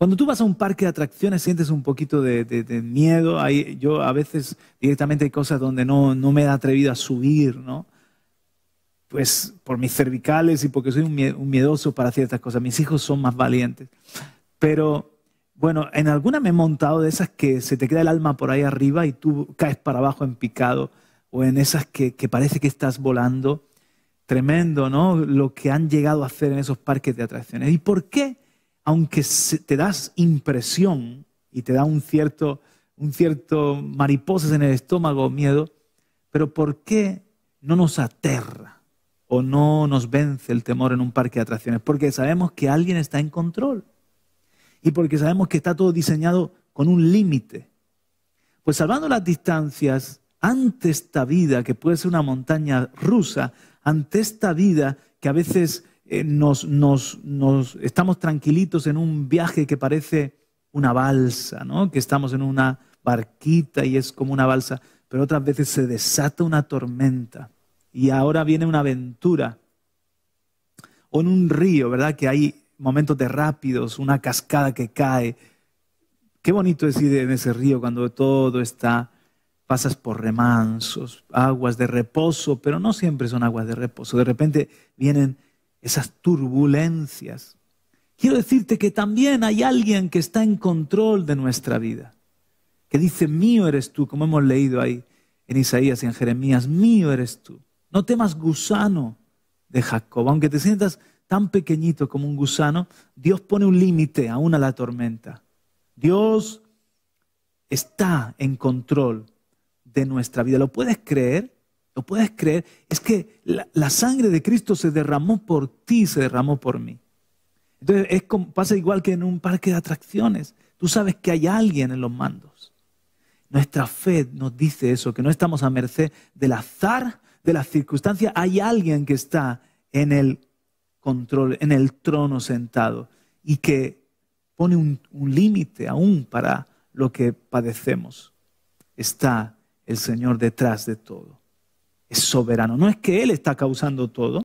Cuando tú vas a un parque de atracciones sientes un poquito de, miedo. yo a veces directamente hay cosas donde no, me he atrevido a subir, ¿no? Pues por mis cervicales y porque soy un, miedoso para ciertas cosas. Mis hijos son más valientes. Pero bueno, en algunas me he montado de esas que se te queda el alma por ahí arriba y tú caes para abajo en picado. O en esas que, que parece que estás volando. Tremendo, ¿no? Lo que han llegado a hacer en esos parques de atracciones. ¿Y por qué? aunque te das impresión y te da un cierto, un cierto mariposas en el estómago, miedo, pero ¿por qué no nos aterra o no nos vence el temor en un parque de atracciones? Porque sabemos que alguien está en control y porque sabemos que está todo diseñado con un límite. Pues salvando las distancias, ante esta vida que puede ser una montaña rusa, ante esta vida que a veces eh, nos, estamos tranquilitos en un viaje que parece una balsa, ¿no? que estamos en una barquita y es como una balsa, pero otras veces se desata una tormenta y ahora viene una aventura. O en un río, ¿verdad? Que hay momentos de rápidos, una cascada que cae. Qué bonito es ir en ese río cuando todo está, pasas por remansos, aguas de reposo, pero no siempre son aguas de reposo. De repente vienen esas turbulencias. Quiero decirte que también hay alguien que está en control de nuestra vida, que dice, mío eres tú, como hemos leído ahí en Isaías y en Jeremías, mío eres tú. No temas gusano de Jacob, aunque te sientas tan pequeñito como un gusano, Dios pone un límite aún a la tormenta. Dios está en control de nuestra vida. ¿Lo puedes creer? ¿Lo puedes creer? Es que la, sangre de Cristo se derramó por ti, se derramó por mí. Entonces es como, pasa igual que en un parque de atracciones. Tú sabes que hay alguien en los mandos. Nuestra fe nos dice eso, que no estamos a merced del azar, de las circunstancias. Hay alguien que está en el control, en el trono sentado y que pone un límite aún para lo que padecemos. Está el Señor detrás de todo es soberano. No es que Él está causando todo,